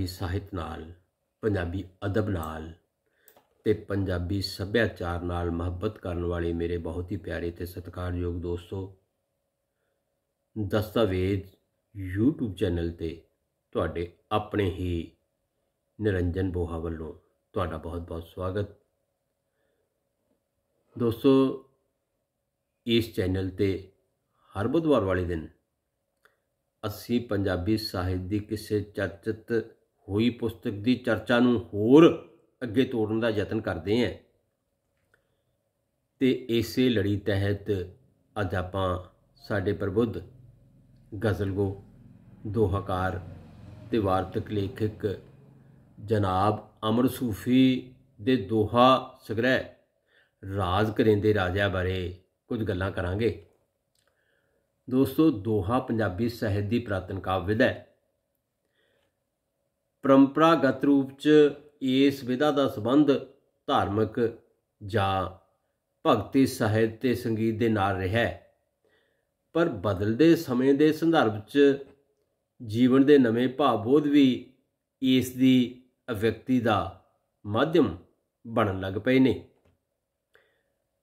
ਪੰਜਾਬੀ ਸਾਹਿਤ ਨਾਲ ਪੰਜਾਬੀ ਅਦਬ ਨਾਲ ਤੇ ਪੰਜਾਬੀ ਸੱਭਿਆਚਾਰ ਨਾਲ ਮੁਹੱਬਤ ਕਰਨ ਵਾਲੇ ਮੇਰੇ ਬਹੁਤ ਹੀ ਪਿਆਰੇ ਤੇ ਸਤਿਕਾਰਯੋਗ ਦੋਸਤੋ ਦਸਤਾਵੇਜ਼ YouTube ਚੈਨਲ ਤੇ ਤੁਹਾਡੇ ਆਪਣੇ ਹੀ ਨਿਰੰਜਨ ਬੋਹਾ ਵੱਲੋਂ ਤੁਹਾਡਾ ਬਹੁਤ-ਬਹੁਤ ਸਵਾਗਤ ਦੋਸਤੋ ਇਸ ਚੈਨਲ ਤੇ ਹਰ ਬੁੱਧਵਾਰ ਵਾਲੇ ਦਿਨ ਅਸੀਂ ਪੰਜਾਬੀ ਸਾਹਿਤ ਦੀ ਕਿਸੇ ਚਰਚਿਤ ਹੋਈ ਪੁਸਤਕ ਦੀ ਚਰਚਾ ਨੂੰ ਹੋਰ ਅੱਗੇ ਤੋੜਨ ਦਾ ਯਤਨ ਕਰਦੇ ਹਾਂ ਤੇ ਇਸੇ ਲੜੀ ਤਹਿਤ ਅੱਜ ਆਪਾਂ ਸਾਡੇ ਪ੍ਰਬੁੱਧ ਗਜ਼ਲਗੋ ਦੋਹਕਾਰ ਤੇ ਵਾਰਤਕ ਲੇਖਕ ਜਨਾਬ ਅਮਰ ਸੂਫੀ ਦੇ ਦੋਹਾ ਸੰਗ੍ਰਹਿ ਰਾਜ ਕਰੇਂਦੇ ਰਾਜਾ ਬਾਰੇ ਕੁਝ ਗੱਲਾਂ ਕਰਾਂਗੇ ਦੋਸਤੋ ਦੋਹਾ ਪੰਜਾਬੀ ਸਾਹਿਤ ਦੀ ਪ੍ਰਾਤਨ ਕਾਵਿ ਹੈ ਪਰੰਪਰਾਗਤ ਰੂਪ 'ਚ ਇਸ ਵਿਧਾ ਦਾ ਸੰਬੰਧ ਧਾਰਮਿਕ ਜਾਂ ਭਗਤੀ ਸਾਹਿਤ ਤੇ ਸੰਗੀਤ ਦੇ ਨਾਲ ਰਿਹਾ ਹੈ ਪਰ ਬਦਲਦੇ ਸਮੇਂ ਦੇ ਸੰਦਰਭ 'ਚ ਜੀਵਨ ਦੇ ਨਵੇਂ ਭਾਵਬੋਧ ਵੀ ਇਸ ਦੀ ਅਵਿਅਕਤੀ ਦਾ ਮਾਧਿਅਮ ਬਣਨ ਲੱਗ ਪਏ ਨੇ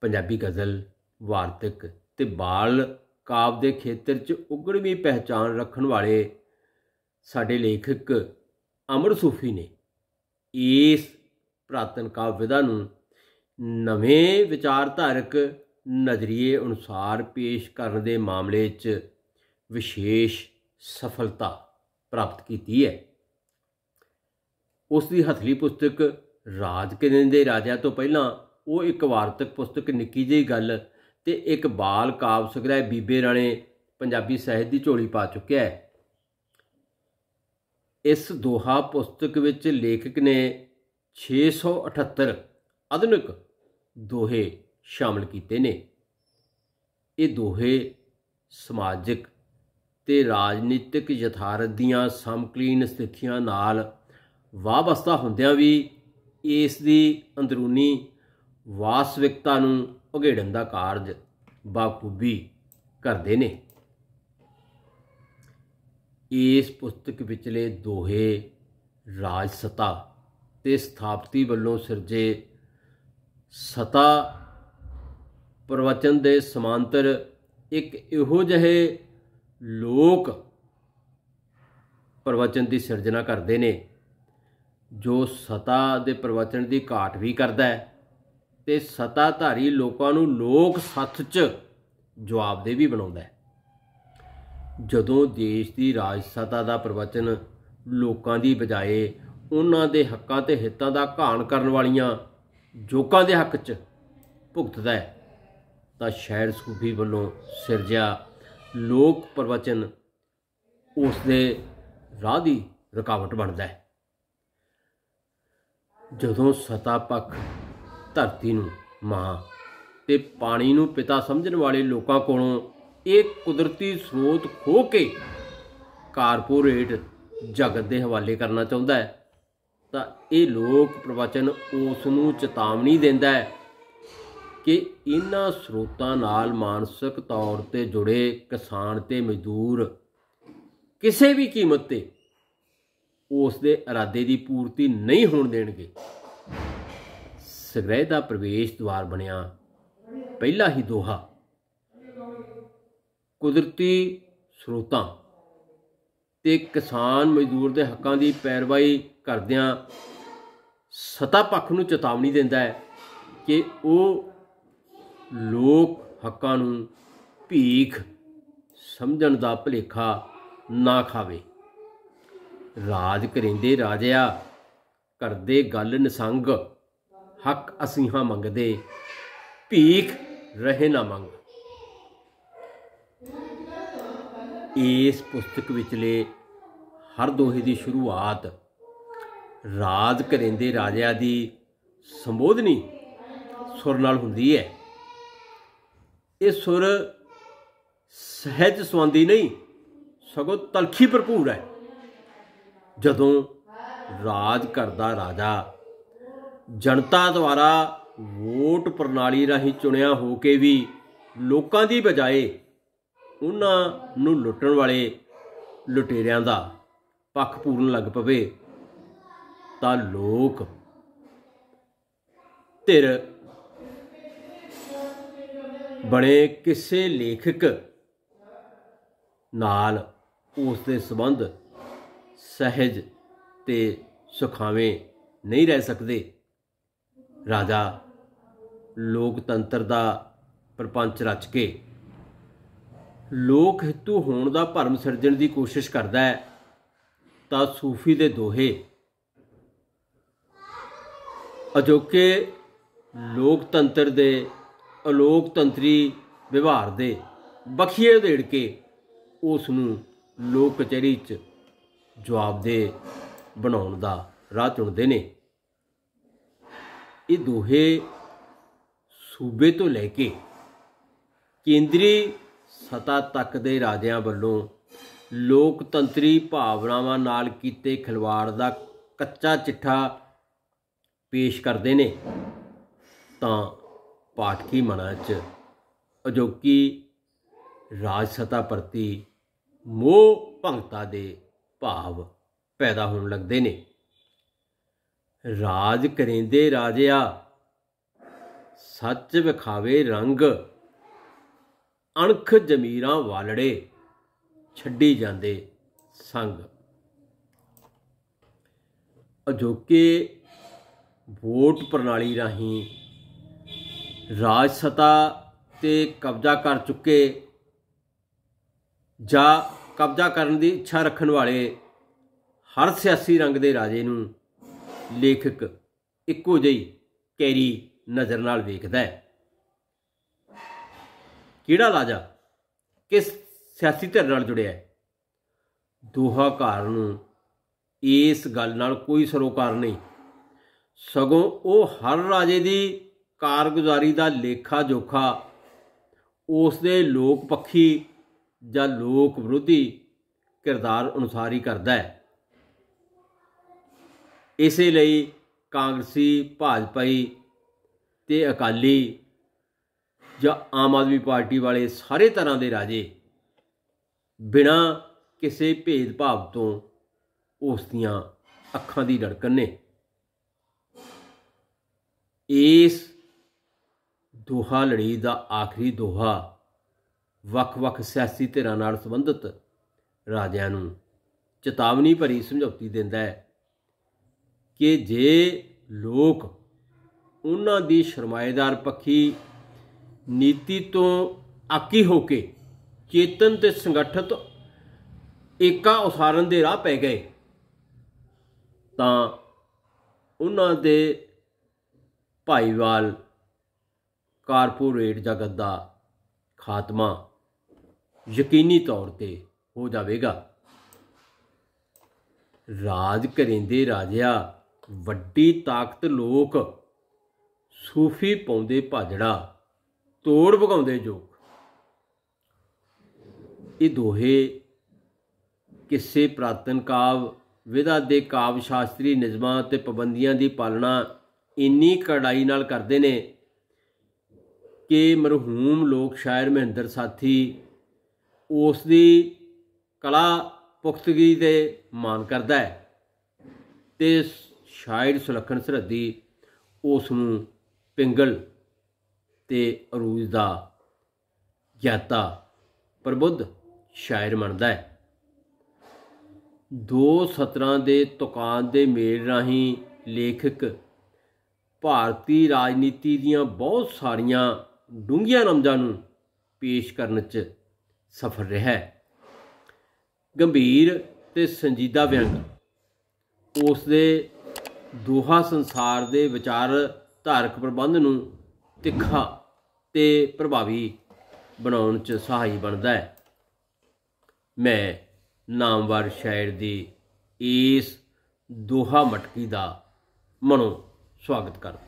ਪੰਜਾਬੀ ਗਜ਼ਲ ਵਾਰਤਕ ਤੇ ਬਾਲ ਕਾਵ ਦੇ ਖੇਤਰ 'ਚ ਉਗੜਵੀਂ ਪਹਿਚਾਨ ਰੱਖਣ ਵਾਲੇ ਸਾਡੇ ਲੇਖਕ ਅਮਰ ਸੂਫੀ ਨੇ ਇਸ ਪ੍ਰਾਤਨ ਕਾਵ ਨੂੰ ਨਵੇਂ ਵਿਚਾਰਧਾਰਕ ਨਜ਼ਰੀਏ ਅਨੁਸਾਰ ਪੇਸ਼ ਕਰਨ ਦੇ ਮਾਮਲੇ 'ਚ ਵਿਸ਼ੇਸ਼ ਸਫਲਤਾ ਪ੍ਰਾਪਤ ਕੀਤੀ ਹੈ ਉਸ ਦੀ ਹਥਲੀ ਪੁਸਤਕ ਰਾਜ ਕਿਰਨ ਦੇ ਰਾਜਿਆਂ ਤੋਂ ਪਹਿਲਾਂ ਉਹ ਇੱਕ ਵਾਰਤਕ ਪੁਸਤਕ ਨਿੱਕੀ ਜਿਹੀ ਗੱਲ ਤੇ ਇੱਕ ਬਾਲ ਕਾਵ ਸੰਗ੍ਰਹਿ ਬੀਬੇ ਰਾਣੇ ਪੰਜਾਬੀ ਸਾਹਿਤ ਦੀ ਝੋਲੀ ਪਾ ਚੁੱਕਿਆ ਹੈ ਇਸ ਦੋਹਾ ਪੁਸਤਕ ਵਿੱਚ ਲੇਖਕ ਨੇ 678 ਆਧੁਨਿਕ ਦੋਹੇ ਸ਼ਾਮਲ ਕੀਤੇ ਨੇ ਇਹ ਦੋਹੇ ਸਮਾਜਿਕ ਤੇ ਰਾਜਨੀਤਿਕ ਯਥਾਰਥ ਦੀਆਂ ਸਮਕਲੀਨ ਸਥਿਤੀਆਂ ਨਾਲ ਵਾਬਸਤਾ ਹੁੰਦਿਆਂ ਵੀ ਇਸ ਦੀ ਅੰਦਰੂਨੀ ਵਾਸਵਿਕਤਾ ਨੂੰ ਉਘੇੜਨ ਦਾ ਕਾਰਜ ਬਾਖੂਬੀ ਕਰਦੇ ਨੇ ਇਸ ਪੁਸਤਕ ਵਿਚਲੇ ਦੋਹੇ ਰਾਜ ਸਤਾ ਤੇ ਸਥਾਪਤੀ ਵੱਲੋਂ ਸਿਰਜੇ ਸਤਾ ਪ੍ਰਵਚਨ ਦੇ ਸਮਾਂਤਰ ਇੱਕ ਇਹੋ ਜਿਹੇ ਲੋਕ ਪ੍ਰਵਚਨ ਦੀ ਸਿਰਜਣਾ ਕਰਦੇ ਨੇ ਜੋ ਸਤਾ ਦੇ ਪ੍ਰਵਚਨ ਦੀ ਘਾਟ ਵੀ ਕਰਦਾ ਹੈ ਤੇ ਸਤਾਧਾਰੀ ਲੋਕਾਂ ਨੂੰ ਲੋਕ ਸੱਚ 'ਚ ਜਵਾਬਦੇ ਵੀ ਬਣਾਉਂਦਾ ਹੈ ਜਦੋਂ ਦੇਸ਼ ਦੀ ਰਾਜ ਸਤਾ ਦਾ ਪ੍ਰਵਚਨ ਲੋਕਾਂ ਦੀ ਬਜਾਏ ਉਹਨਾਂ ਦੇ ਹੱਕਾਂ ਤੇ ਹਿੱਤਾਂ ਦਾ ਘਾਣ ਕਰਨ ਵਾਲੀਆਂ ਜੋਕਾਂ ਦੇ ਹੱਕ 'ਚ ਭੁਗਤਦਾ ਹੈ ਤਾਂ ਸ਼ਾਇਰ ਸੂਫੀ ਵੱਲੋਂ ਸਿਰਜਿਆ ਲੋਕ ਪ੍ਰਵਚਨ ਉਸ ਦੇ ਰਾਹ ਦੀ ਰੁਕਾਵਟ ਬਣਦਾ ਹੈ ਜਦੋਂ ਸਤਾ ਪੱਖ ਧਰਤੀ ਨੂੰ ਮਾਂ ਤੇ ਪਾਣੀ ਨੂੰ ਪਿਤਾ ਸਮਝਣ ਵਾਲੇ ਲੋਕਾਂ ਕੋਲੋਂ ਇਹ ਕੁਦਰਤੀ ਸਰੋਤ ਖੋ ਕੇ ਕਾਰਪੋਰੇਟ ਜਗਤ ਦੇ ਹਵਾਲੇ ਕਰਨਾ ਚਾਹੁੰਦਾ ਹੈ ਤਾਂ ਇਹ ਲੋਕ ਪ੍ਰਵਚਨ ਉਸ ਨੂੰ ਚੇਤਾਵਨੀ ਦਿੰਦਾ ਹੈ ਕਿ ਇਹਨਾਂ ਸਰੋਤਾਂ ਨਾਲ ਮਾਨਸਿਕ ਤੌਰ ਤੇ ਜੁੜੇ ਕਿਸਾਨ ਤੇ ਮਜ਼ਦੂਰ ਕਿਸੇ ਵੀ ਕੀਮਤ ਤੇ ਉਸ ਦੇ ਇਰਾਦੇ ਦੀ ਪੂਰਤੀ ਨਹੀਂ ਹੋਣ ਦੇਣਗੇ ਸਗਰੇ ਦਾ ਪ੍ਰਵੇਸ਼ ਦੁਆਰ ਬਣਿਆ ਪਹਿਲਾ ਹੀ ਦੋਹਾ ਕੁਦਰਤੀ ਸਰੋਤਾਂ ਤੇ ਕਿਸਾਨ ਮਜ਼ਦੂਰ ਦੇ ਹੱਕਾਂ ਦੀ ਪੈਰਵਾਈ ਕਰਦਿਆਂ ਸਤਾ ਪੱਖ ਨੂੰ ਚੇਤਾਵਨੀ ਦਿੰਦਾ ਹੈ ਕਿ ਉਹ ਲੋਕ ਹੱਕਾਂ ਨੂੰ ਭੀਖ ਸਮਝਣ ਦਾ ਭਲੇਖਾ ਨਾ ਖਾਵੇ ਰਾਜ ਕਰਿੰਦੇ ਰਾਜਿਆ ਕਰਦੇ ਗੱਲ ਨਸੰਗ ਹੱਕ ਅਸੀਂ ਹਾਂ ਮੰਗਦੇ ਭੀਖ ਰਹੇ ਨਾ ਮੰਗ ਇਸ ਪੁਸਤਕ ਵਿਚਲੇ ਹਰ ਦੋਹੇ ਦੀ ਸ਼ੁਰੂਆਤ ਰਾਜ ਕਰੇਂਦੇ ਰਾਜਿਆ ਦੀ ਸੰਬੋਧਨੀ ਸੁਰ ਨਾਲ ਹੁੰਦੀ ਹੈ ਇਹ ਸੁਰ ਸਹਿਜ ਸੁਆਂਦੀ ਨਹੀਂ ਸਗੋਂ ਤਲਖੀ ਭਰਪੂਰ ਹੈ ਜਦੋਂ ਰਾਜ ਕਰਦਾ ਰਾਜਾ ਜਨਤਾ ਦੁਆਰਾ ਵੋਟ ਪ੍ਰਣਾਲੀ ਰਾਹੀਂ ਚੁਣਿਆ ਹੋ ਕੇ ਵੀ ਲੋਕਾਂ ਦੀ ਬਜਾਏ ਉਹਨਾਂ ਨੂੰ ਲੁੱਟਣ ਵਾਲੇ ਲੁਟੇਰਿਆਂ ਦਾ ਪੱਖ ਪੂਰਨ ਲੱਗ ਪਵੇ ਤਾਂ ਲੋਕ ਤੇਰ ਬਣੇ ਕਿਸੇ ਲੇਖਕ ਨਾਲ ਉਸ ਦੇ ਸਬੰਧ ਸਹਿਜ ਤੇ ਸੁਖਾਵੇਂ ਨਹੀਂ ਰਹਿ ਸਕਦੇ ਰਾਜਾ ਲੋਕਤੰਤਰ ਦਾ ਪਰਪੰਚ ਰਚ ਕੇ ਲੋਕ ਹਿੱਤੂ ਹੋਣ ਦਾ ਭਰਮ ਸਿਰਜਣ ਦੀ ਕੋਸ਼ਿਸ਼ ਕਰਦਾ ਹੈ ਤਾਂ ਸੂਫੀ ਦੇ ਦੋਹੇ ਅਜੋਕੇ ਲੋਕਤੰਤਰ ਦੇ ਅਲੋਕਤੰਤਰੀ ਵਿਵਹਾਰ ਦੇ ਬਖੀਏ ਦੇੜ ਕੇ ਉਸ ਨੂੰ ਲੋਕ ਕਚਹਿਰੀ 'ਚ ਜਵਾਬਦੇ ਬਣਾਉਣ ਦਾ ਰਾਹ ਚੁਣਦੇ ਨੇ ਇਹ ਦੋਹੇ ਸੂਬੇ ਤੋਂ ਲੈ ਕੇ ਕੇਂਦਰੀ ਸਤਾ ਤੱਕ ਦੇ ਰਾਜਿਆਂ ਵੱਲੋਂ ਲੋਕਤੰਤਰੀ ਭਾਵਨਾਵਾਂ ਨਾਲ ਕੀਤੇ ਖਿਲਵਾੜ ਦਾ ਕੱਚਾ ਚਿੱਠਾ ਪੇਸ਼ ਕਰਦੇ ਨੇ ਤਾਂ ਪਾਠਕੀ ਮਨਾਂ 'ਚ ਅਜੋਕੀ ਰਾਜ ਸਤਾ ਪ੍ਰਤੀ ਮੋਹ ਭੰਗਤਾ ਦੇ ਭਾਵ ਪੈਦਾ ਹੋਣ ਲੱਗਦੇ ਨੇ ਰਾਜ ਕਰੇਂਦੇ ਰਾਜਿਆ ਸੱਚ ਵਿਖਾਵੇ ਰੰਗ ਅਣਖ ਜ਼ਮੀਰਾਂ ਵਾਲੜੇ ਛੱਡੀ ਜਾਂਦੇ ਸੰਗ ਅਜੋਕੇ ਵੋਟ ਪ੍ਰਣਾਲੀ ਰਾਹੀਂ ਰਾਜ ਸਤਾ ਤੇ ਕਬਜ਼ਾ ਕਰ ਚੁੱਕੇ ਜਾਂ ਕਬਜ਼ਾ ਕਰਨ ਦੀ ਇੱਛਾ ਰੱਖਣ ਵਾਲੇ ਹਰ ਸਿਆਸੀ ਰੰਗ ਦੇ ਰਾਜੇ ਨੂੰ ਲੇਖਕ ਇੱਕੋ ਜਿਹੀ ਕੈਰੀ ਨਜ਼ਰ ਨਾਲ ਵੇਖਦਾ ਹੈ ਕਿਹੜਾ ਰਾਜਾ ਕਿਸ ਸਿਆਸੀ ਧਿਰ ਨਾਲ ਜੁੜਿਆ ਹੈ ਦੋਹਾ ਘਰ ਨੂੰ ਇਸ ਗੱਲ ਨਾਲ ਕੋਈ ਸਰੋਕਾਰ ਨਹੀਂ ਸਗੋਂ ਉਹ ਹਰ ਰਾਜੇ ਦੀ ਕਾਰਗੁਜ਼ਾਰੀ ਦਾ ਲੇਖਾ ਜੋਖਾ ਉਸ ਦੇ ਲੋਕ ਪੱਖੀ ਜਾਂ ਲੋਕ ਵਿਰੋਧੀ ਕਿਰਦਾਰ ਅਨੁਸਾਰ ਹੀ ਕਰਦਾ ਹੈ ਇਸੇ ਲਈ ਕਾਂਗਰਸੀ ਭਾਜਪਾਈ ਤੇ ਅਕਾਲੀ ਜਾਂ ਆਮ ਆਦਮੀ ਪਾਰਟੀ ਵਾਲੇ ਸਾਰੇ ਤਰ੍ਹਾਂ ਦੇ ਰਾਜੇ ਬਿਨਾਂ ਕਿਸੇ ਭੇਦਭਾਵ ਤੋਂ ਉਸ ਦੀਆਂ ਅੱਖਾਂ ਦੀ ਧੜਕਣ ਨੇ ਇਸ ਦੋਹਾ ਲੜੀ ਦਾ ਆਖਰੀ ਦੋਹਾ ਵੱਖ-ਵੱਖ ਸਿਆਸੀ ਧਿਰਾਂ ਨਾਲ ਸੰਬੰਧਿਤ ਰਾਜਿਆਂ ਨੂੰ ਚੇਤਾਵਨੀ ਭਰੀ ਸਮਝੌਤੀ ਦਿੰਦਾ ਹੈ ਕਿ ਜੇ ਲੋਕ ਉਹਨਾਂ ਦੀ ਸ਼ਰਮਾਏਦਾਰ ਪੱਖੀ ਨੀਤੀ ਤੋਂ ਆਕੀ ਹੋ ਕੇ ਚੇਤਨ ਤੇ ਸੰਗਠਿਤ ਏਕਾ ਉਸਾਰਨ ਦੇ ਰਾਹ ਪੈ ਗਏ ਤਾਂ ਉਹਨਾਂ ਦੇ ਭਾਈਵਾਲ ਕਾਰਪੋਰੇਟ ਜਗਤ ਦਾ ਖਾਤਮਾ ਯਕੀਨੀ ਤੌਰ ਤੇ ਹੋ ਜਾਵੇਗਾ ਰਾਜ ਕਰਿੰਦੇ ਰਾਜਿਆ ਵੱਡੀ ਤਾਕਤ ਲੋਕ ਸੂਫੀ ਪਾਉਂਦੇ ਭਾਜੜਾ ਤੋੜ ਭਗਾਉਂਦੇ ਜੋਗ ਇਹ ਦੋਹੇ ਕਿਸੇ ਪ੍ਰਾਤਨ ਕਾਵ ਵਿਦਾ ਦੇ ਕਾਵ ਸ਼ਾਸਤਰੀ ਨਿਜ਼ਮਾਂ ਤੇ ਪਾਬੰਦੀਆਂ ਦੀ ਪਾਲਣਾ ਇੰਨੀ ਕੜਾਈ ਨਾਲ ਕਰਦੇ ਨੇ ਕਿ ਮਰਹੂਮ ਲੋਕ ਸ਼ਾਇਰ ਮਹਿੰਦਰ ਸਾਥੀ ਉਸ ਦੀ ਕਲਾ ਪੁਖਤਗੀ ਤੇ ਮਾਨ ਕਰਦਾ ਹੈ ਤੇ ਸ਼ਾਇਰ ਸੁਲੱਖਣ ਸਰਦੀ ਉਸ ਨੂੰ ਪਿੰਗਲ ਤੇ ਅਰੂਜ ਦਾ ਗਿਆਤਾ ਪ੍ਰਬੁੱਧ ਸ਼ਾਇਰ ਬਣਦਾ ਹੈ 217 ਦੇ ਤੁਕਾਨ ਦੇ ਮੇਲ ਰਾਹੀਂ ਲੇਖਕ ਭਾਰਤੀ ਰਾਜਨੀਤੀ ਦੀਆਂ ਬਹੁਤ ਸਾਰੀਆਂ ਡੂੰਘੀਆਂ ਰਮਜਾਂ ਨੂੰ ਪੇਸ਼ ਕਰਨ 'ਚ ਸਫਲ ਰਿਹਾ ਹੈ ਗੰਭੀਰ ਤੇ ਸੰਜੀਦਾ ਵਿਅੰਗ ਉਸ ਦੇ ਦੋਹਾ ਸੰਸਾਰ ਦੇ ਵਿਚਾਰ ਧਾਰਕ ਪ੍ਰਬੰਧ ਨੂੰ ਤਿੱਖਾ ਤੇ ਪ੍ਰਭਾਵੀ ਬਣਾਉਣ 'ਚ ਸਹਾਈ ਬਣਦਾ ਹੈ ਮੈਂ ਨਾਮਵਰ ਸ਼ਾਇਰ ਦੀ ਇਸ ਦੋਹਾ ਮਟਕੀ ਦਾ ਮਨੋਂ ਸਵਾਗਤ ਕਰਦਾ